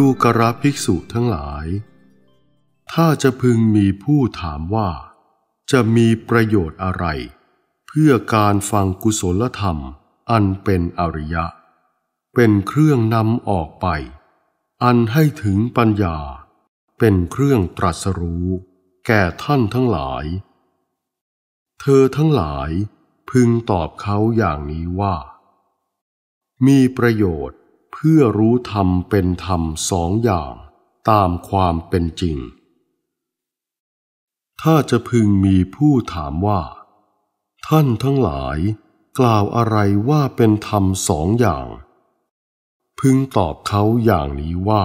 ดูกระภิกษุทั้งหลาย ถ้าจะพึงมีผู้ถามว่า จะมีประโยชน์อะไร เพื่อการฟังกุศลธรรม อันเป็นอริยะ เป็นเครื่องนำออกไป อันให้ถึงปัญญา เป็นเครื่องตรัสรู้ แก่ท่านทั้งหลาย เธอทั้งหลายพึงตอบเขาอย่างนี้ว่า มีประโยชน์เพื่อรู้ธรรมเป็นธรรมสองอย่างตามความเป็นจริง ถ้าจะพึงมีผู้ถามว่า ท่านทั้งหลายกล่าวอะไรว่าเป็นธรรมสองอย่าง พึงตอบเขาอย่างนี้ว่า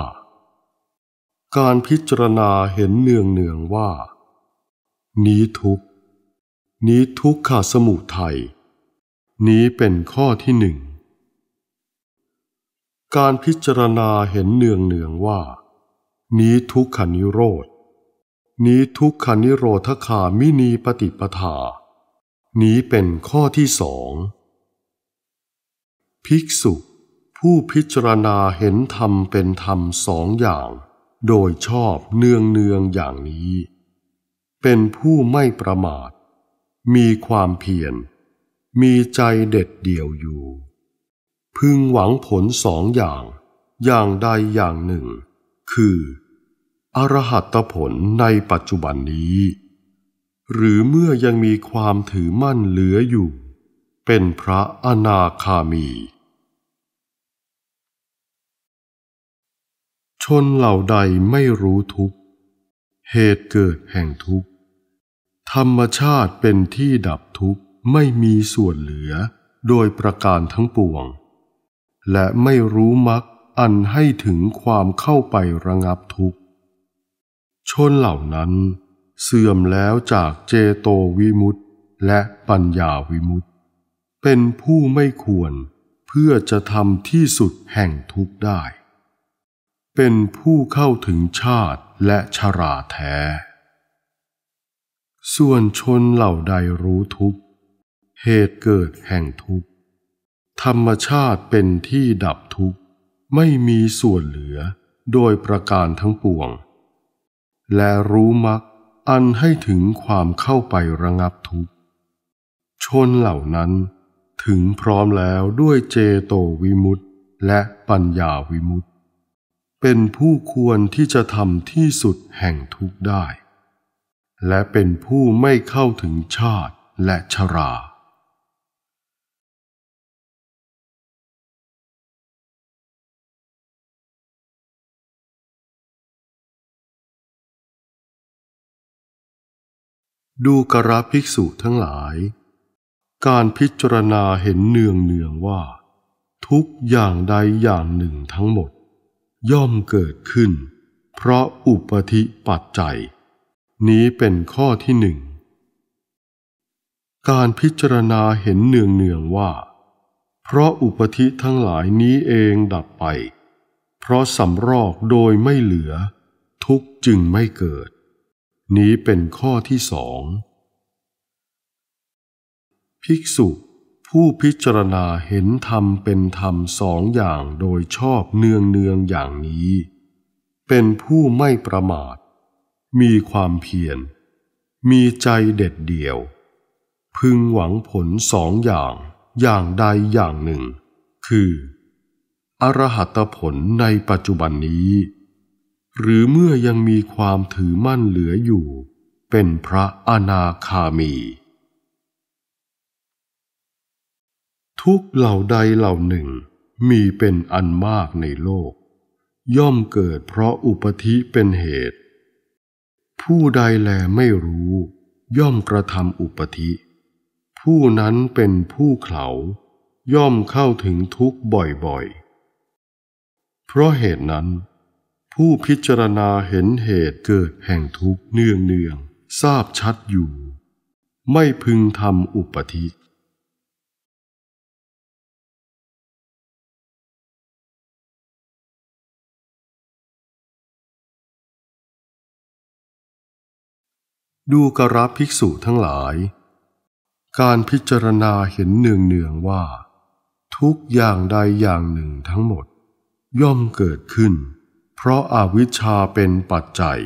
การพิจารณาเห็นเนืองเนืองว่า นี้ทุกนี้ทุกขสมุทัยนี้เป็นข้อที่หนึ่งการพิจารณาเห็นเนืองเนืองว่านี้ทุกขานิโรธนี้ทุกขานิโรธคามินีปฏิปทา นี้เป็นข้อที่สองภิกษุ ผู้พิจารณาเห็นธรรมเป็นธรรมสองอย่าง โดยชอบเนืองเนืองอย่างนี้ เป็นผู้ไม่ประมาท มีความเพียรมีใจเด็ดเดี่ยวอยู่พึงหวังผลสองอย่าง อย่างใดอย่างหนึ่ง คือ อรหัตผลในปัจจุบันนี้ หรือเมื่อยังมีความถือมั่นเหลืออยู่ เป็นพระอนาคามี ชนเหล่าใดไม่รู้ทุกเหตุเกิดแห่งทุกธรรมชาติเป็นที่ดับทุกข์ ไม่มีส่วนเหลือ โดยประการทั้งปวงและไม่รู้มักอันให้ถึงความเข้าไประงับทุกข์ ชนเหล่านั้น เสื่อมแล้วจากเจโตวิมุตต์และปัญญาวิมุตต์เป็นผู้ไม่ควรเพื่อจะทำที่สุดแห่งทุกข์ได้ เป็นผู้เข้าถึงชาติและชราแท้ ส่วนชนเหล่าใดรู้ทุกข์เหตุเกิดแห่งทุกข์ธรรมชาติเป็นที่ดับทุกข์ไม่มีส่วนเหลือโดยประการทั้งปวง และรู้มักอันให้ถึงความเข้าไประงับทุกข์ ชนเหล่านั้น ถึงพร้อมแล้วด้วยเจโตวิมุตต์และปัญญาวิมุตต์เป็นผู้ควรที่จะทำที่สุดแห่งทุกข์ได้และเป็นผู้ไม่เข้าถึงชาติและชราดูกระภิกษุทั้งหลาย การพิจารณาเห็นเนืองเนืองว่า ทุกอย่างใดอย่างหนึ่งทั้งหมด ย่อมเกิดขึ้น เพราะอุปธิปัจจัย นี้เป็นข้อที่หนึ่ง การพิจารณาเห็นเนืองเนืองว่า เพราะอุปธิทั้งหลายนี้เองดับไป เพราะสำรอกโดยไม่เหลือ ทุกจึงไม่เกิดนี้เป็นข้อที่สอง ภิกษุผู้พิจารณาเห็นธรรมเป็นธรรมสองอย่างโดยชอบเนืองเนืองอย่างนี้ เป็นผู้ไม่ประมาท มีความเพียร มีใจเด็ดเดี่ยว พึงหวังผลสองอย่าง อย่างใดอย่างหนึ่ง คือ อรหัตผลในปัจจุบันนี้หรือเมื่อยังมีความถือมั่นเหลืออยู่ เป็นพระอนาคามี ทุกเหล่าใดเหล่าหนึ่งมีเป็นอันมากในโลก ย่อมเกิดเพราะอุปธิเป็นเหตุ ผู้ใดแลไม่รู้ ย่อมกระทำอุปธิ ผู้นั้นเป็นผู้เขาย่อมเข้าถึงทุกข์บ่อยๆ เพราะเหตุนั้นผู้พิจารณาเห็นเหตุเกิดแห่งทุกข์เนื่องเนืองทราบชัดอยู่ ไม่พึงทำอุปธิดูกราภิกษุทั้งหลาย การพิจารณาเห็นเนืองเนืองว่า ทุกอย่างใดอย่างหนึ่งทั้งหมดย่อมเกิดขึ้นเพราะอาวิชชาเป็นปัจจัย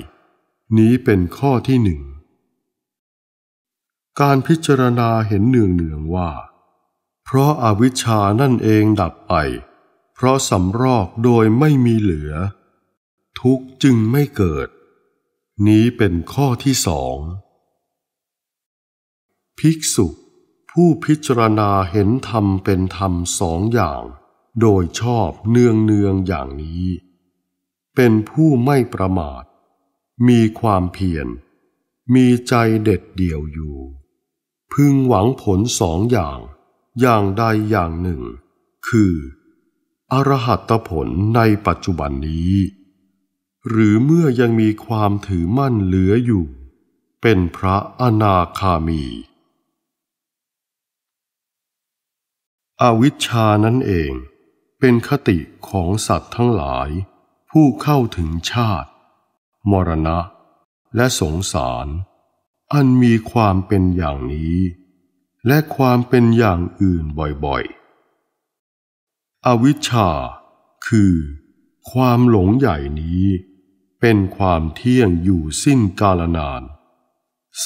นี้เป็นข้อที่หนึ่ง การพิจารณาเห็นเนืองเนืองว่า เพราะอาวิชชานั่นเองดับไป เพราะสำรอกโดยไม่มีเหลือ ทุกจึงไม่เกิด นี้เป็นข้อที่สองภิกษุผู้พิจารณาเห็นธรรมเป็นธรรมสองอย่าง โดยชอบเนืองเนืองอย่างนี้เป็นผู้ไม่ประมาท มีความเพียร มีใจเด็ดเดี่ยวอยู่ พึงหวังผลสองอย่าง อย่างใดอย่างหนึ่ง คือ อรหัตผลในปัจจุบันนี้ หรือเมื่อยังมีความถือมั่นเหลืออยู่ เป็นพระอนาคามี อวิชชานั่นเองเป็นคติของสัตว์ทั้งหลายผู้เข้าถึงชาติ มรณะและสงสาร อันมีความเป็นอย่างนี้ และความเป็นอย่างอื่นบ่อยๆ อวิชชา คือ ความหลงใหญ่นี้ เป็นความเที่ยงอยู่สิ้นกาลนาน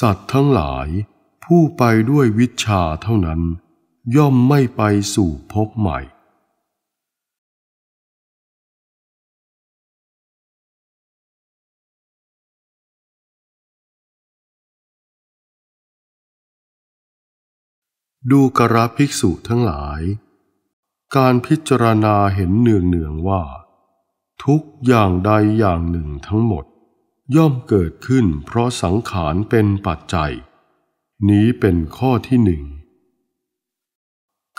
สัตว์ทั้งหลายผู้ไปด้วยวิชาเท่านั้น ย่อมไม่ไปสู่ภพใหม่ดูกระภิกษุทั้งหลาย การพิจารณาเห็นเนืองเนืองว่า ทุกอย่างใดอย่างหนึ่งทั้งหมด ย่อมเกิดขึ้นเพราะสังขารเป็นปัจจัย นี้เป็นข้อที่หนึ่ง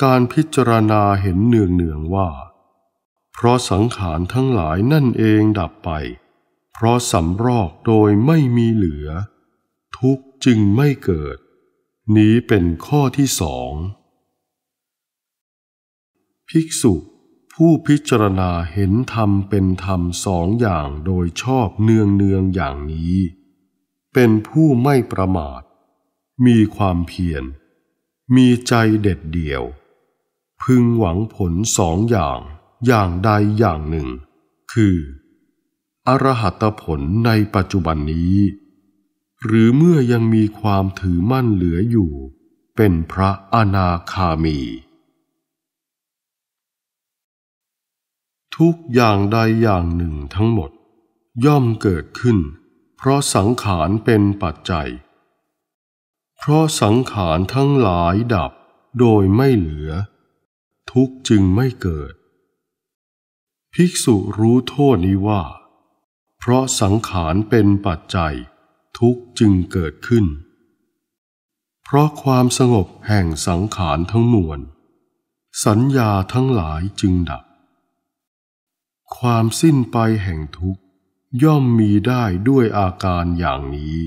การพิจารณาเห็นเนืองเนืองว่า เพราะสังขารทั้งหลายนั่นเองดับไป เพราะสำรอกโดยไม่มีเหลือ ทุกจึงไม่เกิดนี้เป็นข้อที่สอง ภิกษุผู้พิจารณาเห็นธรรมเป็นธรรมสองอย่างโดยชอบเนืองเนืองอย่างนี้ เป็นผู้ไม่ประมาท มีความเพียร มีใจเด็ดเดี่ยว พึงหวังผลสองอย่าง อย่างใดอย่างหนึ่ง คือ อรหัตผลในปัจจุบันนี้หรือเมื่อยังมีความถือมั่นเหลืออยู่ เป็นพระอนาคามี ทุกอย่างใดอย่างหนึ่งทั้งหมด ย่อมเกิดขึ้น เพราะสังขารเป็นปัจจัย เพราะสังขารทั้งหลายดับโดยไม่เหลือ ทุกจึงไม่เกิด ภิกษุรู้โทษนี้ว่า เพราะสังขารเป็นปัจจัยทุกข์จึงเกิดขึ้น เพราะความสงบแห่งสังขารทั้งมวล สัญญาทั้งหลายจึงดับ ความสิ้นไปแห่งทุกข์ย่อมมีได้ด้วยอาการอย่างนี้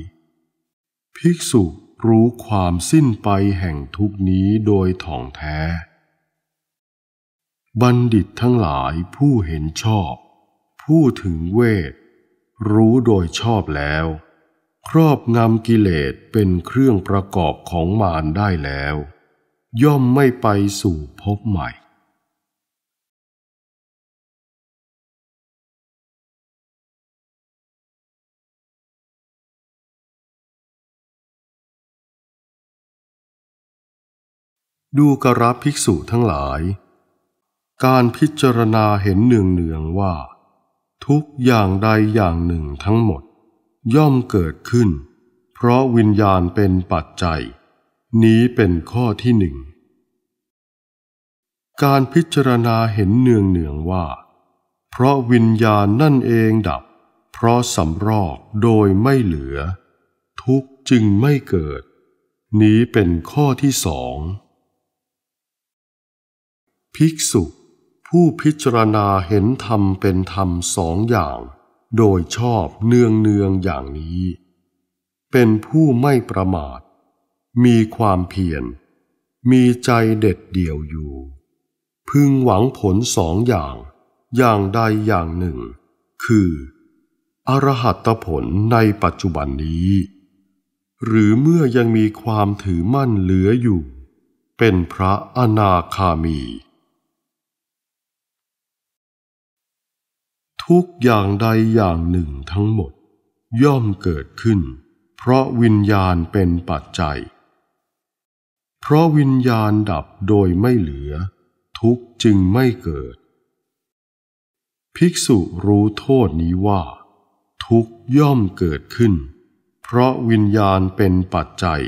ภิกษุรู้ความสิ้นไปแห่งทุกนี้โดยถ่องแท้ บัณฑิตทั้งหลายผู้เห็นชอบ ผู้ถึงเวทรู้โดยชอบแล้วครอบงำกิเลสเป็นเครื่องประกอบของมารได้แล้ว ย่อมไม่ไปสู่พบใหม่ ดูกระภิกษุทั้งหลาย การพิจารณาเห็นเนืองเนืองว่าทุกอย่างใดอย่างหนึ่งทั้งหมดย่อมเกิดขึ้นเพราะวิญญาณเป็นปัจจัย นี้เป็นข้อที่หนึ่ง การพิจารณาเห็นเนืองเนืองว่า เพราะวิญญาณนั่นเองดับ เพราะสำรอกโดยไม่เหลือ ทุกจึงไม่เกิด นี้เป็นข้อที่สองภิกษุผู้พิจารณาเห็นธรรมเป็นธรรมสองอย่างโดยชอบเนืองเนืองอย่างนี้ เป็นผู้ไม่ประมาท มีความเพียร มีใจเด็ดเดี่ยวอยู่ พึงหวังผลสองอย่าง อย่างใดอย่างหนึ่ง คือ อรหัตผลในปัจจุบันนี้ หรือเมื่อยังมีความถือมั่นเหลืออยู่ เป็นพระอนาคามีทุกอย่างใดอย่างหนึ่งทั้งหมด ย่อมเกิดขึ้น เพราะวิญญาณเป็นปัจจัย เพราะวิญญาณดับโดยไม่เหลือ ทุกจึงไม่เกิด ภิกษุรู้โทษนี้ว่า ทุกย่อมเกิดขึ้น เพราะวิญญาณเป็นปัจจัย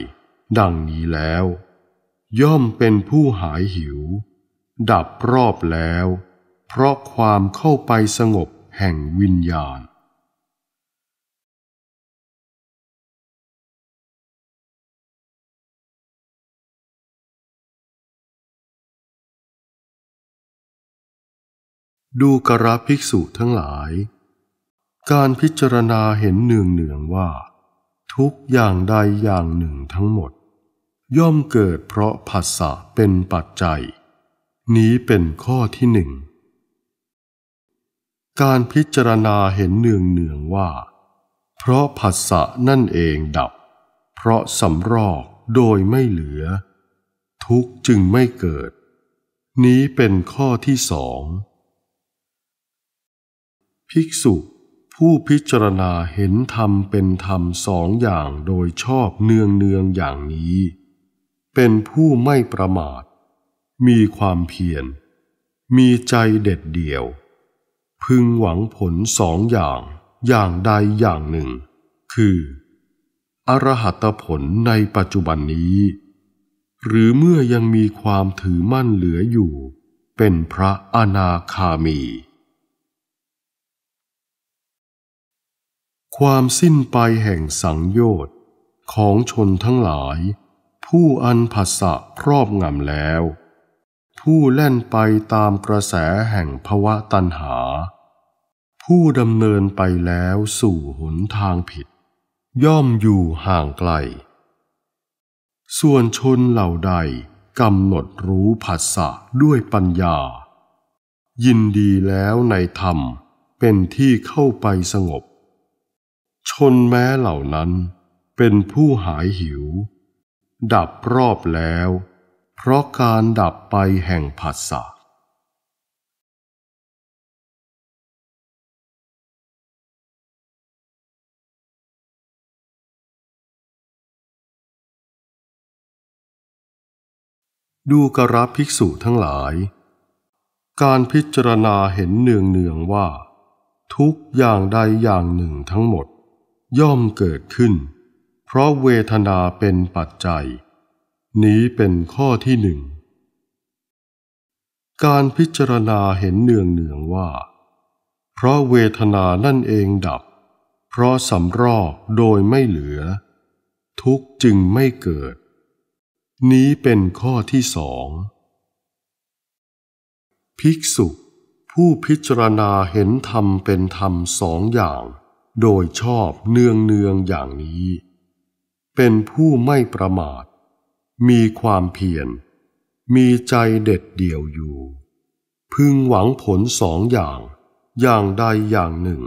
ดังนี้แล้ว ย่อมเป็นผู้หายหิว ดับรอบแล้ว เพราะความเข้าไปสงบแห่งวิญญาณ ดูกระภิกษุทั้งหลาย การพิจารณาเห็นเนืองเนืองว่า ทุกอย่างใดอย่างหนึ่งทั้งหมด ย่อมเกิดเพราะผัสสะเป็นปัจจัย นี้เป็นข้อที่หนึ่งการพิจารณาเห็นเนืองเนืองว่า เพราะผัสสะนั่นเองดับ เพราะสำรอกโดยไม่เหลือ ทุกจึงไม่เกิด นี้เป็นข้อที่สองภิกษุผู้พิจารณาเห็นธรรมเป็นธรรมสองอย่างโดยชอบเนืองเนืองอย่างนี้ เป็นผู้ไม่ประมาท มีความเพียร มีใจเด็ดเดี่ยวพึงหวังผลสองอย่างอย่างใดอย่างหนึ่ง คือ อรหัตผลในปัจจุบันนี้ หรือเมื่อยังมีความถือมั่นเหลืออยู่ เป็นพระอนาคามี ความสิ้นไปแห่งสังโยชน์ของชนทั้งหลาย ผู้อันผัสสะครอบงำแล้วผู้เล่นไปตามกระแสแห่งภวะตัณหา ผู้ดำเนินไปแล้วสู่หนทางผิด ย่อมอยู่ห่างไกล ส่วนชนเหล่าใด กำหนดรู้ผัสสะด้วยปัญญา ยินดีแล้วในธรรมเป็นที่เข้าไปสงบ ชนแม้เหล่านั้นเป็นผู้หายหิว ดับรอบแล้วเพราะการดับไปแห่งผัสสะดูกระภิกษุทั้งหลาย การพิจารณาเห็นเนืองเนืองว่า ทุกอย่างใดอย่างหนึ่งทั้งหมดย่อมเกิดขึ้น เพราะเวทนาเป็นปัจจัยนี้เป็นข้อที่หนึ่ง การพิจารณาเห็นเนืองเนืองว่า เพราะเวทนานั่นเองดับ เพราะสำรอกโดยไม่เหลือ ทุกจึงไม่เกิด นี้เป็นข้อที่สอง ภิกษุผู้พิจารณาเห็นธรรมเป็นธรรมสองอย่าง โดยชอบเนืองเนืองอย่างนี้ เป็นผู้ไม่ประมาทมีความเพียร มีใจเด็ดเดี่ยวอยู่ พึงหวังผลสองอย่าง อย่างใดอย่างหนึ่ง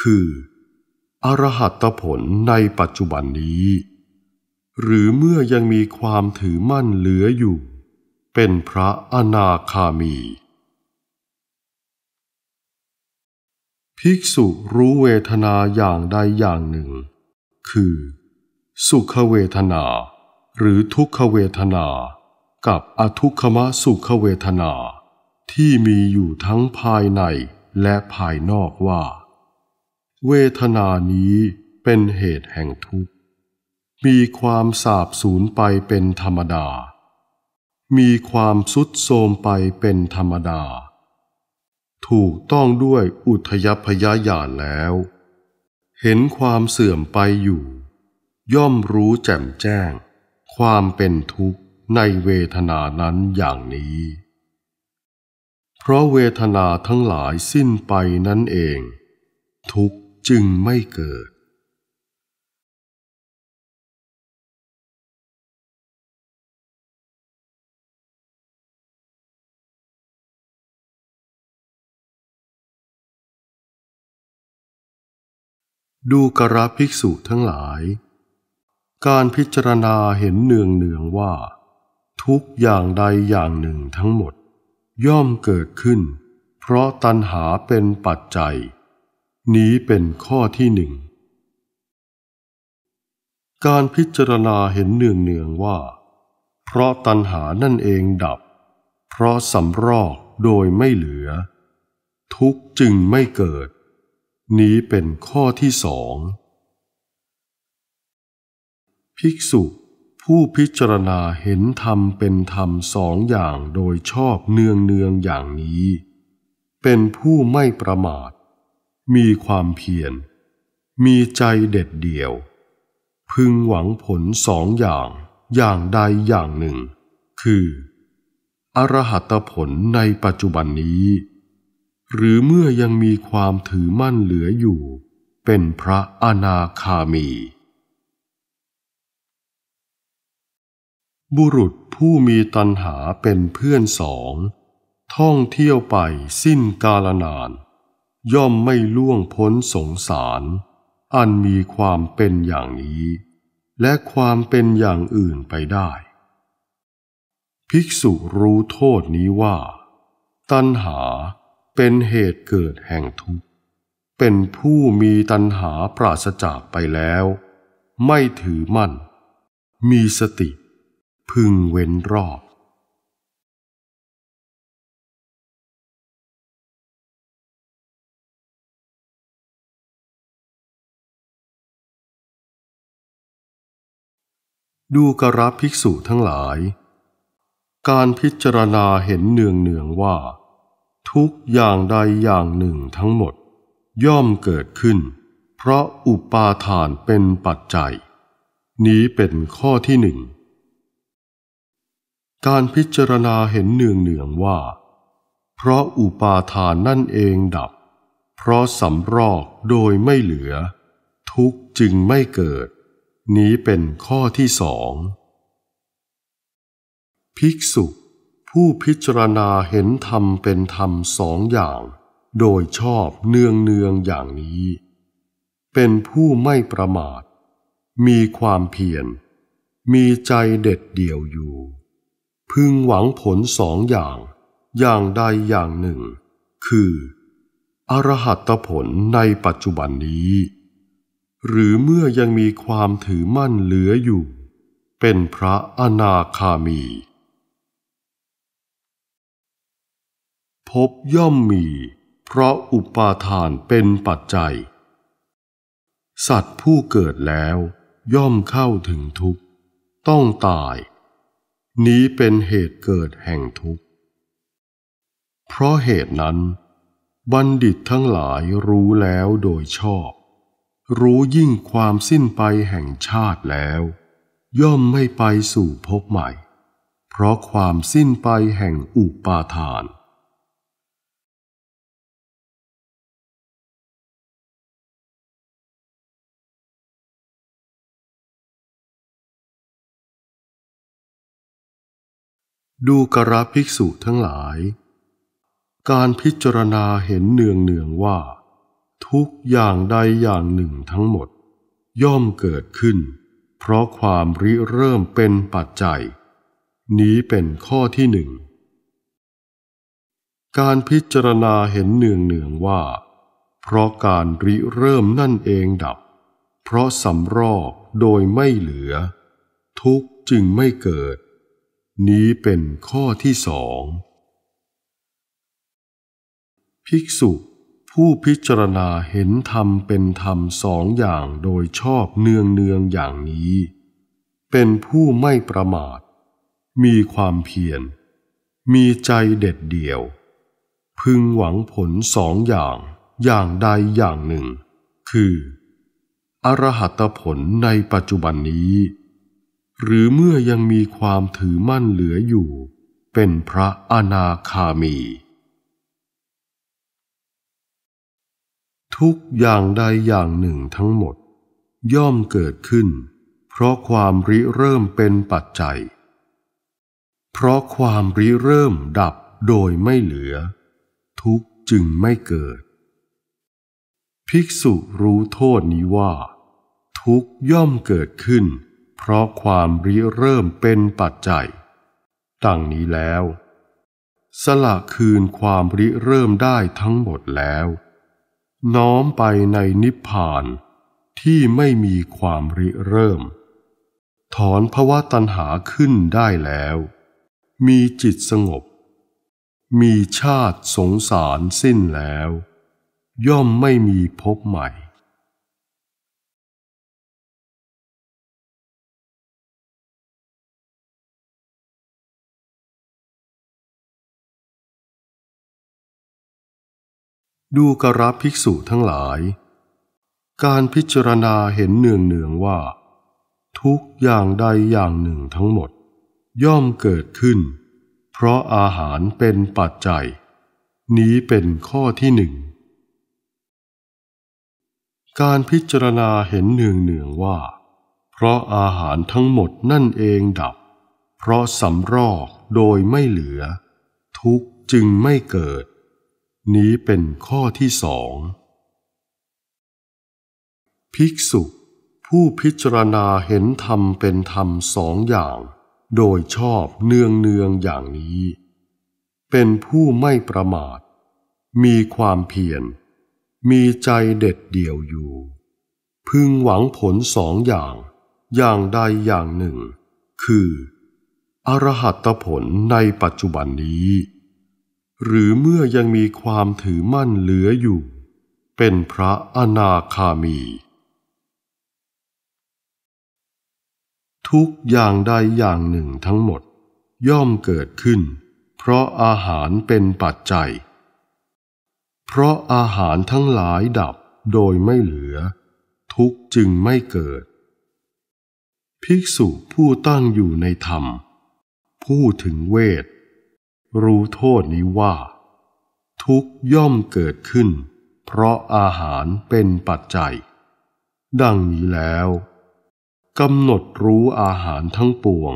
คือ อรหัตผลในปัจจุบันนี้ หรือเมื่อยังมีความถือมั่นเหลืออยู่ เป็นพระอนาคามี ภิกษุรู้เวทนาอย่างใดอย่างหนึ่ง คือ สุขเวทนาหรือทุกขเวทนากับอทุกขมะสุขเวทนา ที่มีอยู่ทั้งภายในและภายนอกว่า เวทนานี้เป็นเหตุแห่งทุกข์ มีความสาบสูญไปเป็นธรรมดา มีความสุดโทมไปเป็นธรรมดา ถูกต้องด้วยอุทยพยาญาณแล้ว เห็นความเสื่อมไปอยู่ ย่อมรู้แจ่มแจ้งความเป็นทุกข์ในเวทนานั้นอย่างนี้ เพราะเวทนาทั้งหลายสิ้นไปนั่นเอง ทุกข์จึงไม่เกิด ดูกระภิกษุทั้งหลายการพิจารณาเห็นเนืองเนืองว่า ทุกอย่างใดอย่างหนึ่งทั้งหมดย่อมเกิดขึ้น เพราะตัณหาเป็นปัจจัย นี้เป็นข้อที่หนึ่ง การพิจารณาเห็นเนืองเนืองว่า เพราะตัณหานั่นเองดับ เพราะสำรอกโดยไม่เหลือ ทุกจึงไม่เกิด นี้เป็นข้อที่สองภิกษุ ผู้พิจารณาเห็นธรรมเป็นธรรมสองอย่างโดยชอบเนืองเนืองอย่างนี้ เป็นผู้ไม่ประมาท มีความเพียรมีใจเด็ดเดี่ยว พึงหวังผลสองอย่างอย่างใดอย่างหนึ่ง คือ อรหัตผลในปัจจุบันนี้ หรือเมื่อยังมีความถือมั่นเหลืออยู่ เป็นพระอนาคามีบุรุษผู้มีตัณหาเป็นเพื่อนสองท่องเที่ยวไปสิ้นกาลนาน ย่อมไม่ล่วงพ้นสงสาร อันมีความเป็นอย่างนี้และความเป็นอย่างอื่นไปได้ภิกษุรู้โทษนี้ว่าตัณหาเป็นเหตุเกิดแห่งทุกข์เป็นผู้มีตัณหาปราศจากไปแล้วไม่ถือมั่นมีสติพึงเว้นรอบ ดูกรบภิกษุทั้งหลาย การพิจารณาเห็นเนืองเนืองว่า ทุกอย่างใดอย่างหนึ่งทั้งหมดย่อมเกิดขึ้น เพราะอุปาทานเป็นปัจจัย นี้เป็นข้อที่หนึ่งการพิจารณาเห็นเนืองเนืองว่า เพราะอุปาทานนั่นเองดับ เพราะสำรอกโดยไม่เหลือ ทุกจึงไม่เกิด นี้เป็นข้อที่สองภิกษุ ผู้พิจารณาเห็นธรรมเป็นธรรมสองอย่างโดยชอบเนืองเนืองอย่างนี้ เป็นผู้ไม่ประมาท มีความเพียรมีใจเด็ดเดี่ยวอยู่พึงหวังผลสองอย่าง อย่างใดอย่างหนึ่ง คือ อรหัตผลในปัจจุบันนี้ หรือเมื่อยังมีความถือมั่นเหลืออยู่ เป็นพระอนาคามี พบย่อมมี เพราะอุปาทานเป็นปัจจัย สัตว์ผู้เกิดแล้วย่อมเข้าถึงทุกข์ ต้องตายนี้เป็นเหตุเกิดแห่งทุกข์ เพราะเหตุนั้น บัณฑิตทั้งหลายรู้แล้วโดยชอบ รู้ยิ่งความสิ้นไปแห่งชาติแล้ว ย่อมไม่ไปสู่พบใหม่ เพราะความสิ้นไปแห่งอุปาทานดูกระภิกษุทั้งหลาย การพิจารณาเห็นเนืองเนืองว่า ทุกอย่างใดอย่างหนึ่งทั้งหมด ย่อมเกิดขึ้น เพราะความริเริ่มเป็นปัจจัย นี้เป็นข้อที่หนึ่ง การพิจารณาเห็นเนืองเนืองว่า เพราะการริเริ่มนั่นเองดับ เพราะสำรอกโดยไม่เหลือ ทุกจึงไม่เกิดนี้เป็นข้อที่สอง ภิกษุผู้พิจารณาเห็นธรรมเป็นธรรมสองอย่างโดยชอบเนืองเนืองอย่างนี้ เป็นผู้ไม่ประมาท มีความเพียร มีใจเด็ดเดี่ยว พึงหวังผลสองอย่างอย่างใดอย่างหนึ่ง คือ อรหัตผลในปัจจุบันนี้หรือเมื่อยังมีความถือมั่นเหลืออยู่ เป็นพระอนาคามี ทุกอย่างใดอย่างหนึ่งทั้งหมด ย่อมเกิดขึ้น เพราะความริเริ่มเป็นปัจจัย เพราะความริเริ่มดับโดยไม่เหลือ ทุกจึงไม่เกิด ภิกษุรู้โทษนี้ว่า ทุกย่อมเกิดขึ้นเพราะความริเริ่มเป็นปัจจัย ตั้งนี้แล้ว สละคืนความริเริ่มได้ทั้งหมดแล้ว น้อมไปในนิพพานที่ไม่มีความริเริ่ม ถอนภวะตัณหาขึ้นได้แล้ว มีจิตสงบ มีชาติสงสารสิ้นแล้ว ย่อมไม่มีพบใหม่ดูกราภิกษุทั้งหลาย การพิจารณาเห็นเนืองเนืองว่า ทุกอย่างใดอย่างหนึ่งทั้งหมด ย่อมเกิดขึ้น เพราะอาหารเป็นปัจจัย นี้เป็นข้อที่หนึ่ง การพิจารณาเห็นเนืองเนืองว่า เพราะอาหารทั้งหมดนั่นเองดับ เพราะสำรอกโดยไม่เหลือ ทุกจึงไม่เกิดนี้เป็นข้อที่สองภิกษุผู้พิจารณาเห็นธรรมเป็นธรรมสองอย่าง โดยชอบเนืองเนืองอย่างนี้ เป็นผู้ไม่ประมาท มีความเพียรมีใจเด็ดเดี่ยวอยู่ พึงหวังผลสองอย่าง อย่างใดอย่างหนึ่ง คืออรหัตผลในปัจจุบันนี้หรือเมื่อยังมีความถือมั่นเหลืออยู่ เป็นพระอนาคามี ทุกอย่างใดอย่างหนึ่งทั้งหมด ย่อมเกิดขึ้น เพราะอาหารเป็นปัจจัย เพราะอาหารทั้งหลายดับโดยไม่เหลือ ทุกจึงไม่เกิด ภิกษุผู้ตั้งอยู่ในธรรม ผู้ถึงเวทรู้โทษนี้ว่า ทุกย่อมเกิดขึ้น เพราะอาหารเป็นปัจจัย ดังนี้แล้วกำหนดรู้อาหารทั้งปวง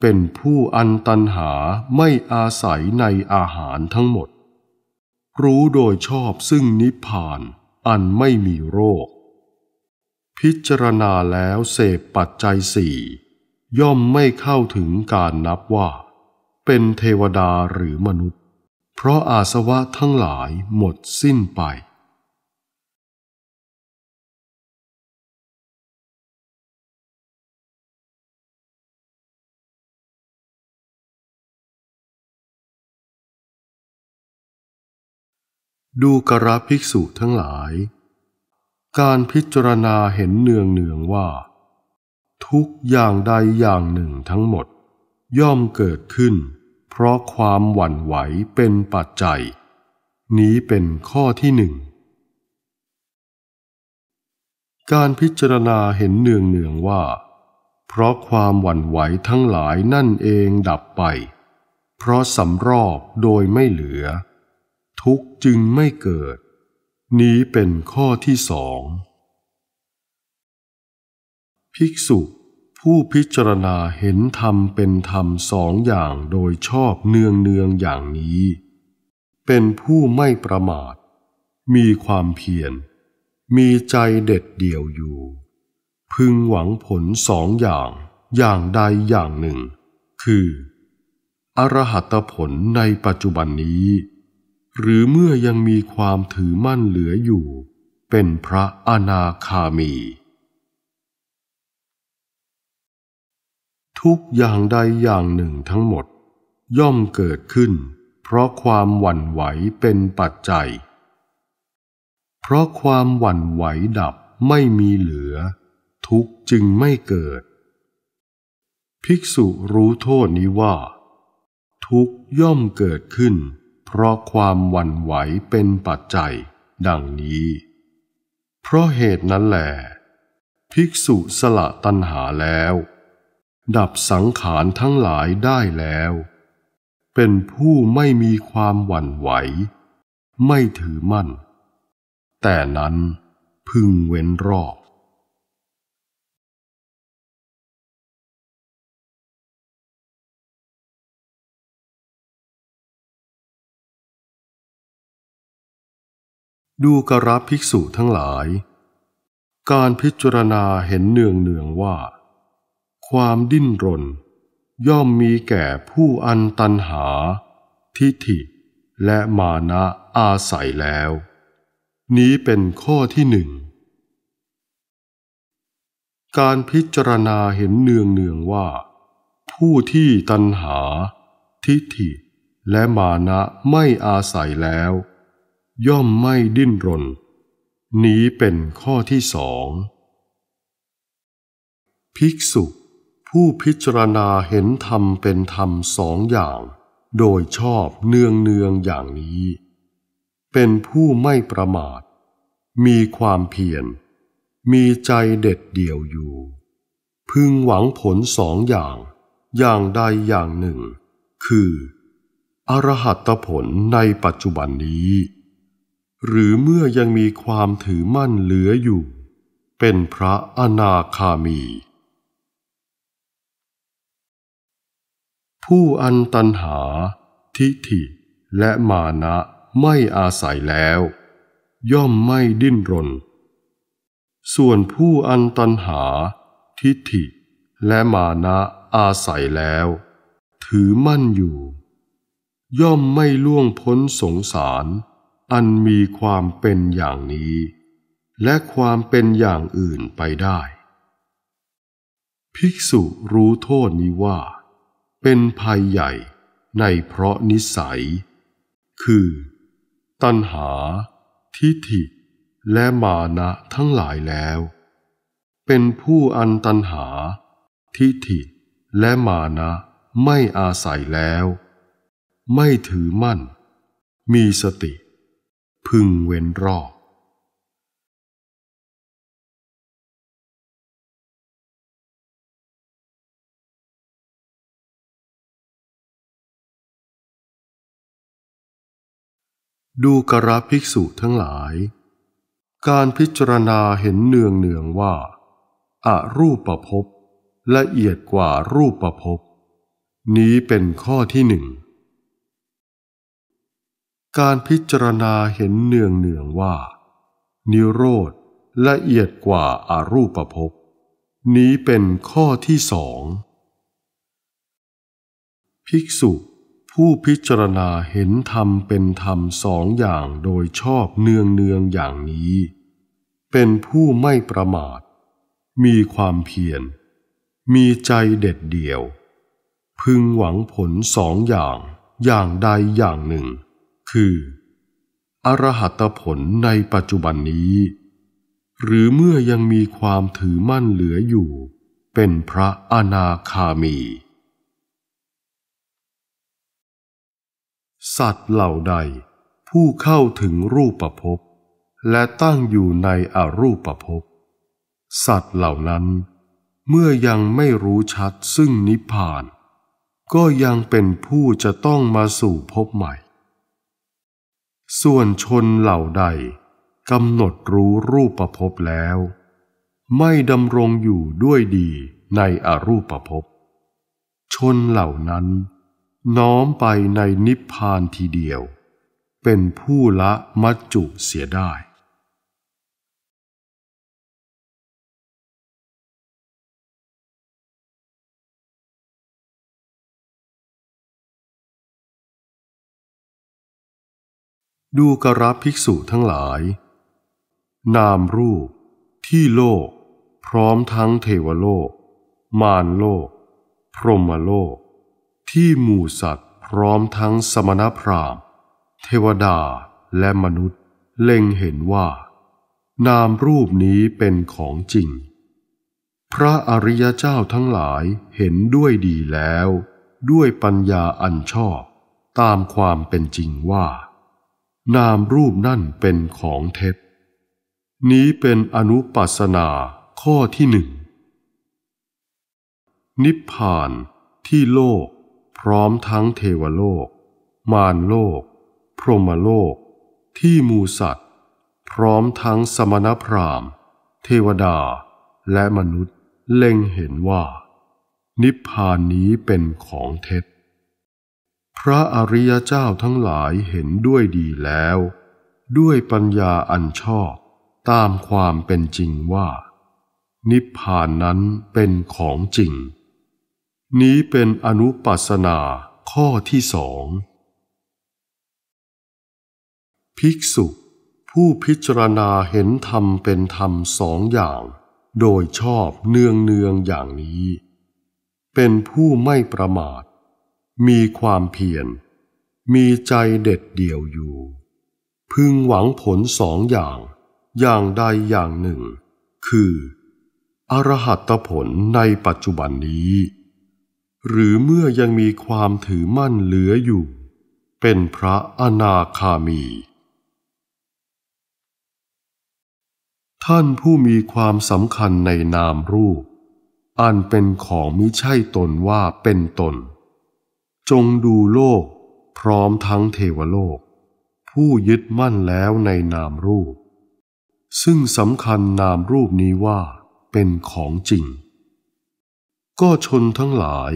เป็นผู้อันตันหาไม่อาศัยในอาหารทั้งหมด รู้โดยชอบซึ่งนิพพาน อันไม่มีโรค พิจารณาแล้วเสพปัจจัยสี่ ย่อมไม่เข้าถึงการนับว่าเป็นเทวดาหรือมนุษย์ เพราะอาสวะทั้งหลายหมดสิ้นไป ดูกระภิกษุทั้งหลาย การพิจารณาเห็นเนืองเนืองว่า ทุกอย่างใดอย่างหนึ่งทั้งหมดย่อมเกิดขึ้นเพราะความหวั่นไหวเป็นปัจจัย นี้เป็นข้อที่หนึ่งการพิจารณาเห็นเนืองเนืองว่า เพราะความหวั่นไหวทั้งหลายนั่นเองดับไป เพราะสำรอบโดยไม่เหลือ ทุกจึงไม่เกิด นี้เป็นข้อที่สองภิกษุผู้พิจารณาเห็นธรรมเป็นธรรมสองอย่างโดยชอบเนืองเนืองอย่างนี้ เป็นผู้ไม่ประมาท มีความเพียรมีใจเด็ดเดี่ยวอยู่ พึงหวังผลสองอย่างอย่างใดอย่างหนึ่ง คืออรหัตผลในปัจจุบันนี้ หรือเมื่อยังมีความถือมั่นเหลืออยู่ เป็นพระอนาคามีทุกอย่างใดอย่างหนึ่งทั้งหมดย่อมเกิดขึ้นเพราะความหวั่นไหวเป็นปัจจัย เพราะความหวั่นไหวดับไม่มีเหลือ ทุกจึงไม่เกิด ภิกษุรู้โทษนี้ว่า ทุกย่อมเกิดขึ้นเพราะความหวั่นไหวเป็นปัจจัย ดังนี้ เพราะเหตุนั้นแหละภิกษุสละตัณหาแล้วดับสังขารทั้งหลายได้แล้ว เป็นผู้ไม่มีความหวั่นไหว ไม่ถือมั่น แต่นั้นพึงเว้นรอบ ดูกระรับภิกษุทั้งหลาย การพิจารณาเห็นเนืองเนืองว่าความดิ้นรน ย่อมมีแก่ผู้อันตันหา ทิฏฐิ และมานะอาศัยแล้ว นี้เป็นข้อที่หนึ่งการพิจารณาเห็นเนืองเนืองว่า ผู้ที่ตันหา ทิฏฐิ และมานะไม่อาศัยแล้ว ย่อมไม่ดิ้นรน นี้เป็นข้อที่สองภิกษุผู้พิจารณาเห็นธรรมเป็นธรรมสองอย่าง โดยชอบเนืองเนืองอย่างนี้ เป็นผู้ไม่ประมาท มีความเพียรมีใจเด็ดเดี่ยวอยู่ พึงหวังผลสองอย่างอย่างใดอย่างหนึ่ง คืออรหัตผลในปัจจุบันนี้ หรือเมื่อยังมีความถือมั่นเหลืออยู่ เป็นพระอนาคามีผู้อันตันหา ทิฐิและมานะไม่อาศัยแล้ว ย่อมไม่ดิ้นรน ส่วนผู้อันตันหา ทิฐิและมานะอาศัยแล้ว ถือมั่นอยู่ ย่อมไม่ล่วงพ้นสงสาร อันมีความเป็นอย่างนี้ และความเป็นอย่างอื่นไปได้ ภิกษุรู้โทษนี้ว่าเป็นภัยใหญ่ในเพราะนิสัย คือ ตัณหา ทิฏฐิและมานะทั้งหลายแล้ว เป็นผู้อันตัณหา ทิฏฐิและมานะไม่อาศัยแล้ว ไม่ถือมั่น มีสติ พึงเว้นรอบดูกระภิกษุทั้งหลาย การพิจารณาเห็นเนืองเนืองว่าอารูปประพบละเอียดกว่ารูปประพบนี้เป็นข้อที่หนึ่ง การพิจารณาเห็นเนืองเนืองว่านิโรธละเอียดกว่าอารูปประพบนี้เป็นข้อที่สองภิกษุผู้พิจารณาเห็นธรรมเป็นธรรมสองอย่างโดยชอบเนืองเนืองอย่างนี้ เป็นผู้ไม่ประมาท มีความเพียรมีใจเด็ดเดี่ยว พึงหวังผลสองอย่างอย่างใดอย่างหนึ่ง คือ อรหัตผลในปัจจุบันนี้ หรือเมื่อยังมีความถือมั่นเหลืออยู่ เป็นพระอนาคามีสัตว์เหล่าใด ผู้เข้าถึงรูปภพและตั้งอยู่ในอรูปภพสัตว์เหล่านั้น เมื่อยังไม่รู้ชัดซึ่งนิพพาน ก็ยังเป็นผู้จะต้องมาสู่พบใหม่ ส่วนชนเหล่าใดกำหนดรู้รูปภพแล้ว ไม่ดำรงอยู่ด้วยดีในอรูปภพชนเหล่านั้นน้อมไปในนิพพานทีเดียว เป็นผู้ละมัจจุเสียได้ ดูกระภิกษุทั้งหลาย นามรูป ที่โลก พร้อมทั้งเทวโลก มารโลก พรหมโลกที่หมู่สัตว์พร้อมทั้งสมณพราหมณ์เทวดาและมนุษย์เล็งเห็นว่า นามรูปนี้เป็นของจริง พระอริยเจ้าทั้งหลายเห็นด้วยดีแล้ว ด้วยปัญญาอันชอบตามความเป็นจริงว่า นามรูปนั่นเป็นของเท็จนี้เป็นอนุปัสนาข้อที่หนึ่งนิพพานที่โลกพร้อมทั้งเทวโลก มารโลก พรหมโลก ที่มูสัตว์ พร้อมทั้งสมณพราหมณ์เทวดาและมนุษย์เล็งเห็นว่า นิพพานนี้เป็นของเท็จพระอริยเจ้าทั้งหลายเห็นด้วยดีแล้ว ด้วยปัญญาอันชอบตามความเป็นจริงว่า นิพพานนั้นเป็นของจริงนี้เป็นอนุปัสนาข้อที่สองภิกษุผู้พิจารณาเห็นธรรมเป็นธรรมสองอย่าง โดยชอบเนืองเนืองอย่างนี้ เป็นผู้ไม่ประมาท มีความเพียรมีใจเด็ดเดี่ยวอยู่ พึงหวังผลสองอย่าง อย่างใดอย่างหนึ่ง คือ อรหัตผลในปัจจุบันนี้หรือเมื่อยังมีความถือมั่นเหลืออยู่ เป็นพระอนาคามี ท่านผู้มีความสำคัญในนามรูป อันเป็นของมิใช่ตนว่าเป็นตน จงดูโลกพร้อมทั้งเทวโลก ผู้ยึดมั่นแล้วในนามรูป ซึ่งสำคัญนามรูปนี้ว่าเป็นของจริงก็ชนทั้งหลาย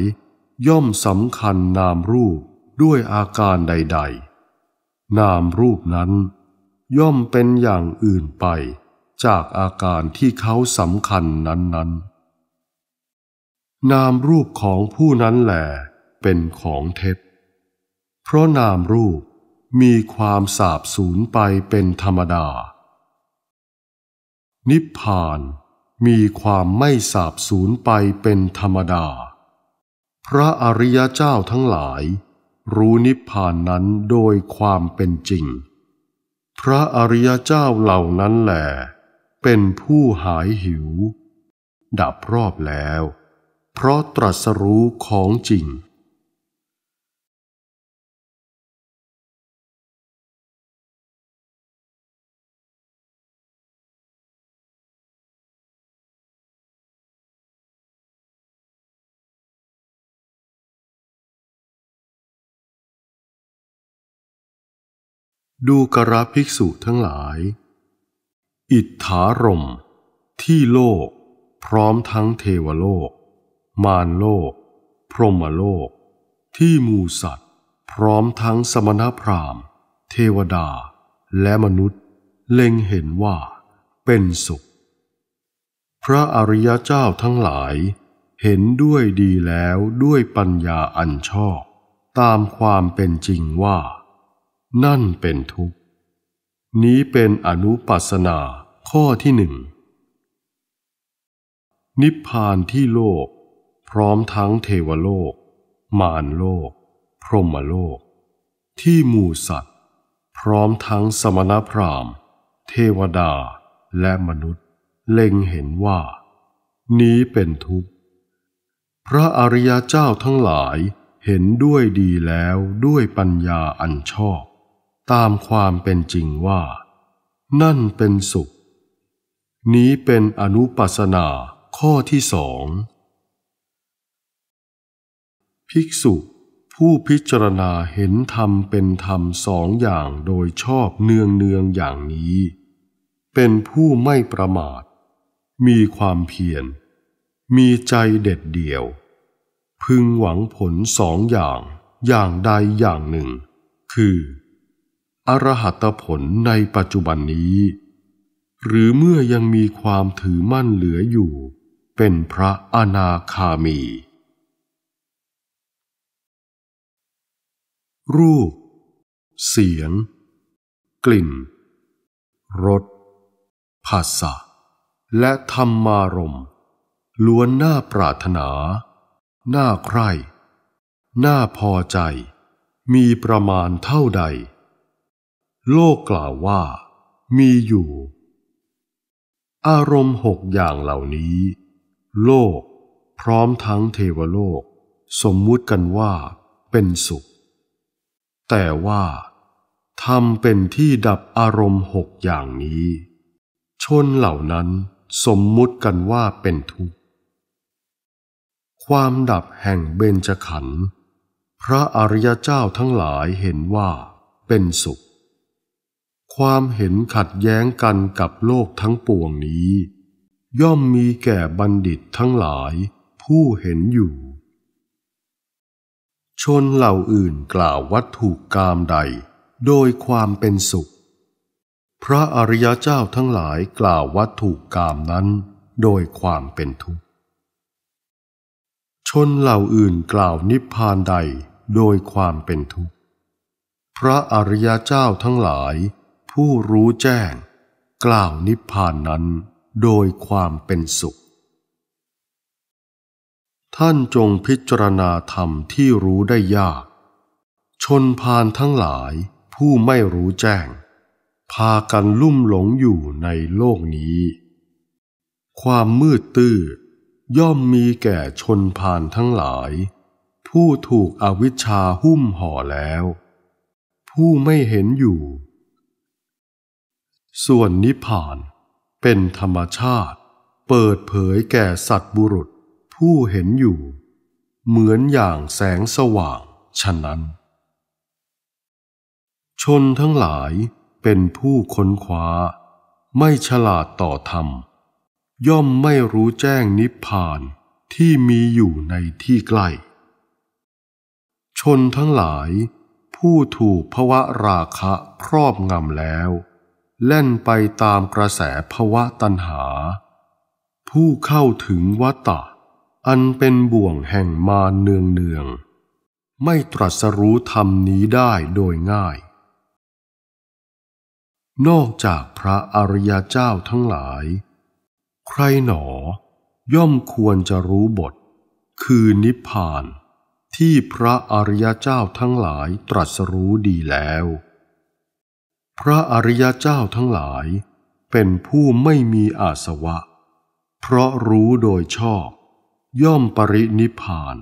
ย่อมสำคัญนามรูปด้วยอาการใดๆ นามรูปนั้นย่อมเป็นอย่างอื่นไปจากอาการที่เขาสำคัญนั้นๆ นามรูปของผู้นั้นแหลเป็นของเท็จเพราะนามรูปมีความสาบสูญไปเป็นธรรมดา นิพพานมีความไม่สาบสูญไปเป็นธรรมดา พระอริยเจ้าทั้งหลายรู้นิพพานนั้นโดยความเป็นจริง พระอริยเจ้าเหล่านั้นแหลเป็นผู้หายหิว ดับรอบแล้ว เพราะตรัสรู้ของจริงดูกระภิกษุทั้งหลาย อิทธารมที่โลกพร้อมทั้งเทวโลก มารโลก พรหมโลก ที่มูสัตว์ พร้อมทั้งสมณพราหมณ์ เทวดา และมนุษย์ เล็งเห็นว่าเป็นสุข พระอริยเจ้าทั้งหลายเห็นด้วยดีแล้วด้วยปัญญาอันชอบตามความเป็นจริงว่านั่นเป็นทุกข์ นี้เป็นอนุปัสนาข้อที่หนึ่ง นิพพานที่โลก พร้อมทั้งเทวโลก มารโลก พรหมโลก ที่หมู่สัตว์ พร้อมทั้งสมณพราหมณ์เทวดาและมนุษย์ เล็งเห็นว่า นี้เป็นทุกข์ พระอริยเจ้าทั้งหลายเห็นด้วยดีแล้วด้วยปัญญาอันชอบตามความเป็นจริงว่านั่นเป็นสุข นี้เป็นอนุปัสนาข้อที่สองภิกษุ ผู้พิจารณาเห็นธรรมเป็นธรรมสองอย่างโดยชอบเนืองเนืองอย่างนี้ เป็นผู้ไม่ประมาท มีความเพียรมีใจเด็ดเดี่ยว พึงหวังผลสองอย่างอย่างใดอย่างหนึ่ง คืออรหัตผลในปัจจุบันนี้ หรือเมื่อยังมีความถือมั่นเหลืออยู่ เป็นพระอนาคามี รูป เสียง กลิ่นรสภาษาและธรรมารมล้วนหน้าปรารถนา หน้าใคร่หน้าพอใจมีประมาณเท่าใดโลกกล่าวว่ามีอยู่ อารมณ์หกอย่างเหล่านี้ โลกพร้อมทั้งเทวโลกสมมุติกันว่าเป็นสุข แต่ว่าทำเป็นที่ดับอารมณ์หกอย่างนี้ ชนเหล่านั้นสมมุติกันว่าเป็นทุกข์ความดับแห่งเบญจขันธ์พระอริยเจ้าทั้งหลายเห็นว่าเป็นสุขความเห็นขัดแย้งกันกับโลกทั้งปวงนี้ ย่อมมีแก่บัณฑิตทั้งหลายผู้เห็นอยู่ ชนเหล่าอื่นกล่าววัตถุกามใดโดยความเป็นสุข พระอริยเจ้าทั้งหลายกล่าววัตถุกามนั้น โดยความเป็นทุกข์ ชนเหล่าอื่นกล่าวนิพพานใดโดยความเป็นทุกข์ พระอริยเจ้าทั้งหลายผู้รู้แจ้ง กล่าวนิพพานนั้นโดยความเป็นสุข ท่านจงพิจารณาธรรมที่รู้ได้ยาก ชนพานทั้งหลายผู้ไม่รู้แจ้ง พากันลุ่มหลงอยู่ในโลกนี้ ความมืดตื้อย่อมมีแก่ชนพานทั้งหลาย ผู้ถูกอวิชชาหุ้มห่อแล้ว ผู้ไม่เห็นอยู่ส่วนนิพพานเป็นธรรมชาติ เปิดเผยแก่สัตบุรุษผู้เห็นอยู่ เหมือนอย่างแสงสว่างฉะนั้น ชนทั้งหลายเป็นผู้ค้นคว้าไม่ฉลาดต่อธรรม ย่อมไม่รู้แจ้งนิพพานที่มีอยู่ในที่ใกล้ ชนทั้งหลาย ผู้ถูกภวะราคะครอบงำแล้วเล่นไปตามกระแสภวะตัณหา ผู้เข้าถึงวัตตะ อันเป็นบ่วงแห่งมาเนืองเนือง ไม่ตรัสรู้ธรรมนี้ได้โดยง่าย นอกจากพระอริยเจ้าทั้งหลาย ใครหนอย่อมควรจะรู้บท คือนิพพาน ที่พระอริยเจ้าทั้งหลายตรัสรู้ดีแล้วพระอริยเจ้าทั้งหลายเป็นผู้ไม่มีอาสวะ เพราะรู้โดยชอบ ย่อมปรินิพาน